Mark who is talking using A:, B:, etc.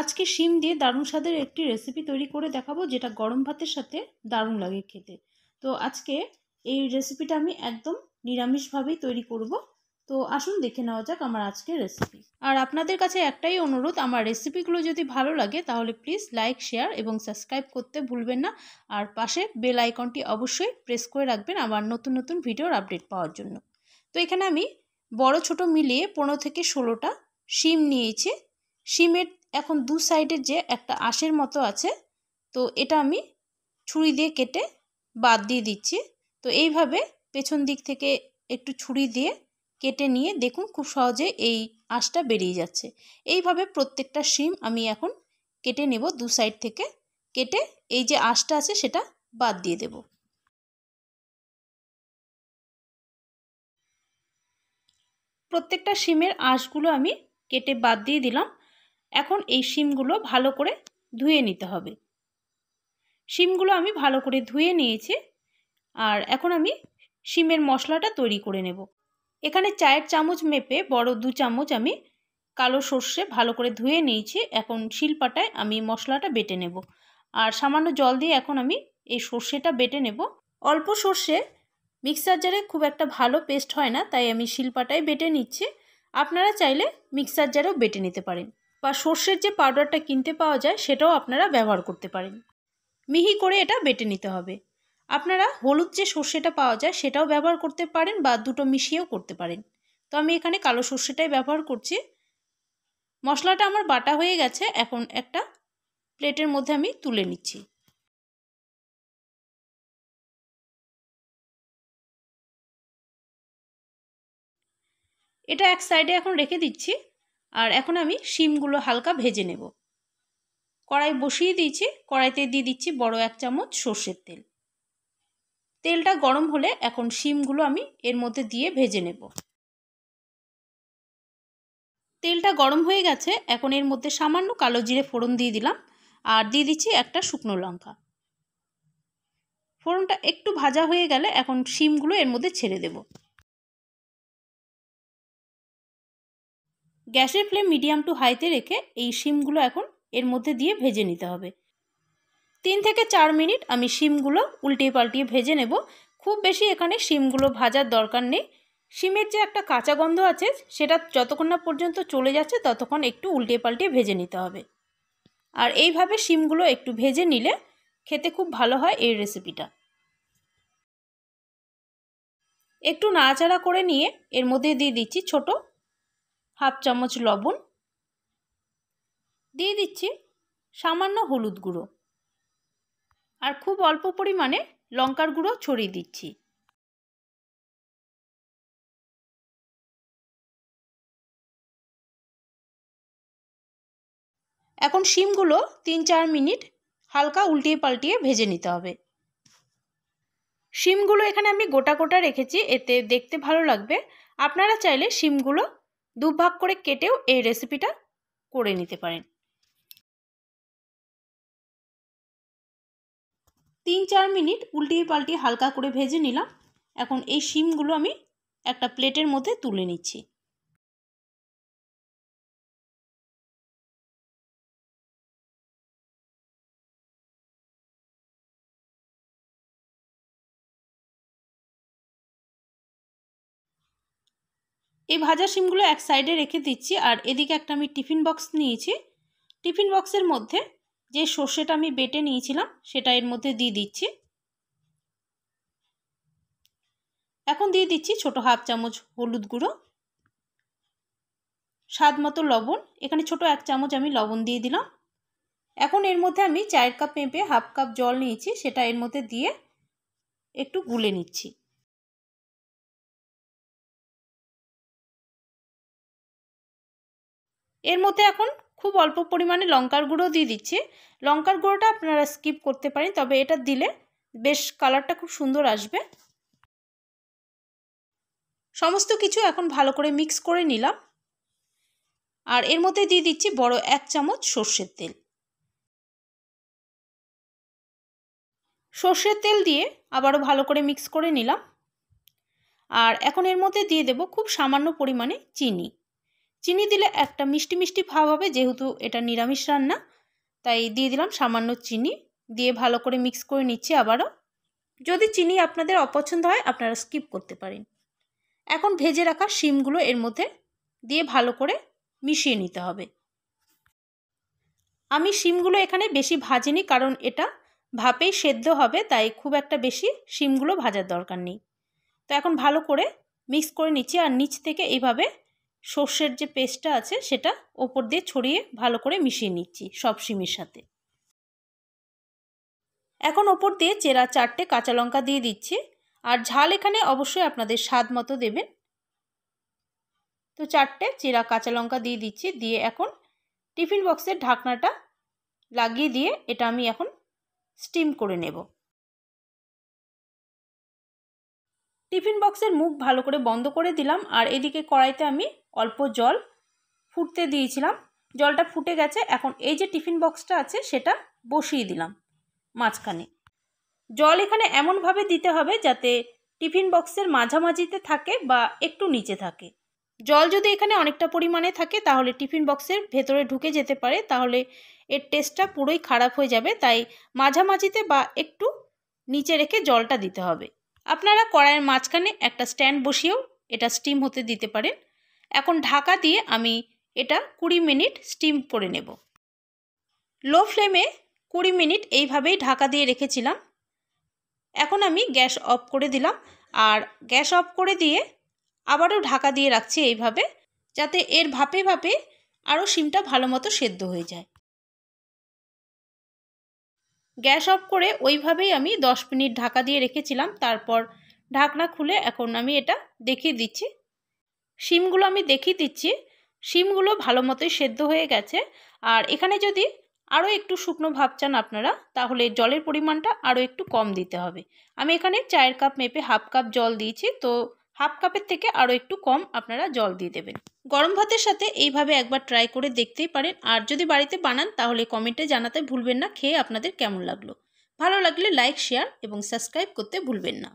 A: আজকে শিম দিয়ে দারুণ স্বাদের একটি রেসিপি তৈরি করে দেখাবো যেটা গরম ভাতের সাথে দারুণ লাগে খেতে তো আজকে এই রেসিপিটা আমি একদম নিরামিষভাবেই তৈরি করব তো আসুন দেখে নেওয়া যাক আমার আজকের রেসিপি আর আপনাদের কাছে একটাই অনুরোধ আমার রেসিপিগুলো যদি ভালো লাগে তাহলে প্লিজ লাইক শেয়ার এবং সাবস্ক্রাইব করতে ভুলবেন না আর পাশে বেল আইকনটি অবশ্যই প্রেস করে রাখবেন আমার নতুন নতুন ভিডিওর আপডেট পাওয়ার জন্য তো এখানে আমি বড় ছোট মিলিয়ে পনেরো থেকে ষোলোটা শিম নিয়েছি শিমের এখন দু সাইডের যে একটা আঁশের মতো আছে তো এটা আমি ছুরি দিয়ে কেটে বাদ দিয়ে দিচ্ছি তো এইভাবে পেছন দিক থেকে একটু ছুরি দিয়ে কেটে নিয়ে দেখুন খুব সহজে এই আঁশটা বেরিয়ে যাচ্ছে এইভাবে প্রত্যেকটা সিম আমি এখন কেটে নেব দু সাইড থেকে কেটে এই যে আঁশটা আছে সেটা বাদ দিয়ে দেব প্রত্যেকটা সিমের আঁশগুলো আমি কেটে বাদ দিয়ে দিলাম এখন এই শিমগুলো ভালো করে ধুয়ে নিতে হবে শিমগুলো আমি ভালো করে ধুয়ে নিয়েছি আর এখন আমি শিমের মশলাটা তৈরি করে নেব এখানে চায়ের চামচ মেপে বড় দু চামচ আমি কালো সর্ষে ভালো করে ধুয়ে নিয়েছি এখন শিলপাটায় আমি মশলাটা বেটে নেব আর সামান্য জল দিয়ে এখন আমি এই সর্ষেটা বেটে নেব অল্প সর্ষে মিক্সার জারে খুব একটা ভালো পেস্ট হয় না তাই আমি শিলপাটায় বেটে নিচ্ছি আপনারা চাইলে মিক্সার জারেও বেটে নিতে পারেন বা সর্ষের যে পাউডারটা কিনতে পাওয়া যায় সেটাও আপনারা ব্যবহার করতে পারেন মিহি করে এটা বেটে নিতে হবে আপনারা হলুদ যে সর্ষেটা পাওয়া যায় সেটাও ব্যবহার করতে পারেন বা দুটো মিশিয়েও করতে পারেন তো আমি এখানে কালো সর্ষেটাই ব্যবহার করছি মশলাটা আমার বাটা হয়ে গেছে এখন একটা প্লেটের মধ্যে আমি তুলে নিচ্ছি এটা এক সাইডে এখন রেখে দিচ্ছি আর এখন আমি শিমগুলো হালকা ভেজে নেব কড়াই বসিয়ে দিয়েছি কড়াইতে দিয়ে দিচ্ছি বড় এক চামচ সর্ষের তেল তেলটা গরম হলে এখন শিমগুলো আমি এর মধ্যে দিয়ে ভেজে নেব তেলটা গরম হয়ে গেছে এখন এর মধ্যে সামান্য কালো জিরে ফোড়ন দিয়ে দিলাম আর দিয়ে দিচ্ছি একটা শুকনো লঙ্কা ফোড়নটা একটু ভাজা হয়ে গেলে এখন শিমগুলো এর মধ্যে ছেড়ে দেবো গ্যাসের ফ্লেম মিডিয়াম টু হাইতে রেখে এই শিমগুলো এখন এর মধ্যে দিয়ে ভেজে নিতে হবে তিন থেকে চার মিনিট আমি শিমগুলো উল্টিয়ে পাল্টিয়ে ভেজে নেব খুব বেশি এখানে শিমগুলো ভাজার দরকার নেই শিমের যে একটা কাঁচা গন্ধ আছে সেটা যতক্ষণ না পর্যন্ত চলে যাচ্ছে ততক্ষণ একটু উল্টিয়ে পাল্টিয়ে ভেজে নিতে হবে আর এইভাবে শিমগুলো একটু ভেজে নিলে খেতে খুব ভালো হয় এই রেসিপিটা একটু নাড়াচাড়া করে নিয়ে এর মধ্যে দিয়ে দিচ্ছি ছোট হাফ চামচ লবণ দিয়ে দিচ্ছি সামান্য হলুদ গুঁড়ো আর খুব অল্প পরিমাণে লঙ্কার গুঁড়ো ছড়িয়ে দিচ্ছি এখন শিমগুলো তিন চার মিনিট হালকা উল্টিয়ে পাল্টিয়ে ভেজে নিতে হবে শিমগুলো এখানে আমি গোটা গোটা রেখেছি এতে দেখতে ভালো লাগবে আপনারা চাইলে শিমগুলো দুভাগ করে কেটেও এই রেসিপিটা করে নিতে পারেন তিন চার মিনিট উল্টিয়ে পাল্টিয়ে হালকা করে ভেজে নিলাম এখন এই শিমগুলো আমি একটা প্লেটের মধ্যে তুলে নিচ্ছি এই ভাজা শিমগুলো এক সাইডে রেখে দিচ্ছি আর এদিকে একটা আমি টিফিন বক্স নিয়েছি টিফিন বক্সের মধ্যে যে সর্ষেটা আমি বেটে নিয়েছিলাম সেটা এর মধ্যে দিয়ে দিচ্ছি এখন দিয়ে দিচ্ছি ছোট হাফ চামচ হলুদ গুঁড়ো স্বাদ মতো লবণ এখানে ছোট এক চামচ আমি লবণ দিয়ে দিলাম এখন এর মধ্যে আমি চায়ের কাপ মেপে হাফ কাপ জল নিয়েছি সেটা এর মধ্যে দিয়ে একটু গুলে নিচ্ছি এর মধ্যে এখন খুব অল্প পরিমাণে লঙ্কার গুঁড়ো দিয়ে দিচ্ছি লঙ্কার গুঁড়োটা আপনারা স্কিপ করতে পারেন তবে এটা দিলে বেশ কালারটা খুব সুন্দর আসবে সমস্ত কিছু এখন ভালো করে মিক্স করে নিলাম আর এর মধ্যে দিয়ে দিচ্ছি বড় এক চামচ সর্ষের তেল সর্ষের তেল দিয়ে আবারও ভালো করে মিক্স করে নিলাম আর এখন এর মধ্যে দিয়ে দেব খুব সামান্য পরিমাণে চিনি চিনি দিলে একটা মিষ্টি মিষ্টি ভাব হবে যেহেতু এটা নিরামিষ রান্না তাই দিয়ে দিলাম সামান্য চিনি দিয়ে ভালো করে মিক্স করে নিচ্ছি আবারও যদি চিনি আপনাদের অপছন্দ হয় আপনারা স্কিপ করতে পারেন এখন ভেজে রাখা শিমগুলো এর মধ্যে দিয়ে ভালো করে মিশিয়ে নিতে হবে আমি শিমগুলো এখানে বেশি ভাজিনি কারণ এটা ভাপেই সেদ্ধ হবে তাই খুব একটা বেশি শিমগুলো ভাজার দরকার নেই তো এখন ভালো করে মিক্স করে নিচ্ছি আর নিচ থেকে এইভাবে সর্ষের যে পেস্টটা আছে সেটা ওপর দিয়ে ছড়িয়ে ভালো করে মিশিয়ে নিচ্ছি সব সিমের সাথে এখন ওপর দিয়ে চেরা চারটে কাঁচা লঙ্কা দিয়ে দিচ্ছি আর ঝাল এখানে অবশ্যই আপনাদের স্বাদ মতো দেবেন তো চারটে চেরা কাঁচা লঙ্কা দিয়ে দিচ্ছি দিয়ে এখন টিফিন বক্সের ঢাকনাটা লাগিয়ে দিয়ে এটা আমি এখন স্টিম করে নেব টিফিন বক্সের মুখ ভালো করে বন্ধ করে দিলাম আর এদিকে কড়াইতে আমি অল্প জল ফুটতে দিয়েছিলাম জলটা ফুটে গেছে এখন এই যে টিফিন বক্সটা আছে সেটা বসিয়ে দিলাম মাঝখানে জল এখানে এমনভাবে দিতে হবে যাতে টিফিন বক্সের মাঝামাঝিতে থাকে বা একটু নিচে থাকে জল যদি এখানে অনেকটা পরিমাণে থাকে তাহলে টিফিন বক্সের ভেতরে ঢুকে যেতে পারে তাহলে এর টেস্টটা পুরোই খারাপ হয়ে যাবে তাই মাঝামাঝিতে বা একটু নিচে রেখে জলটা দিতে হবে আপনারা কড়াইয়ের মাঝখানে একটা স্ট্যান্ড বসিয়েও এটা স্টিম হতে দিতে পারেন এখন ঢাকা দিয়ে আমি এটা কুড়ি মিনিট স্টিম করে নেব লো ফ্লেমে কুড়ি মিনিট এইভাবেই ঢাকা দিয়ে রেখেছিলাম এখন আমি গ্যাস অফ করে দিলাম আর গ্যাস অফ করে দিয়ে আবারও ঢাকা দিয়ে রাখছি এইভাবে যাতে এর ভাপে ভাপে আরও শিমটা ভালো মতো সেদ্ধ হয়ে যায় গ্যাস অফ করে ওইভাবেই আমি দশ মিনিট ঢাকা দিয়ে রেখেছিলাম তারপর ঢাকনা খুলে এখন আমি এটা দেখিয়ে দিচ্ছি শিমগুলো আমি দেখিয়ে দিচ্ছি শিমগুলো ভালো মতোই সেদ্ধ হয়ে গেছে আর এখানে যদি আরও একটু শুকনো ভাব চান আপনারা তাহলে জলের পরিমাণটা আরও একটু কম দিতে হবে আমি এখানে চায়ের কাপ মেপে হাফ কাপ জল দিয়েছি তো হাফ কাপের থেকে আরও একটু কম আপনারা জল দিয়ে দেবেন গরম ভাতের সাথে এইভাবে একবার ট্রাই করে দেখতেই পারেন আর যদি বাড়িতে বানান তাহলে কমেন্টে জানাতে ভুলবেন না খেয়ে আপনাদের কেমন লাগলো ভালো লাগলে লাইক শেয়ার এবং সাবস্ক্রাইব করতে ভুলবেন না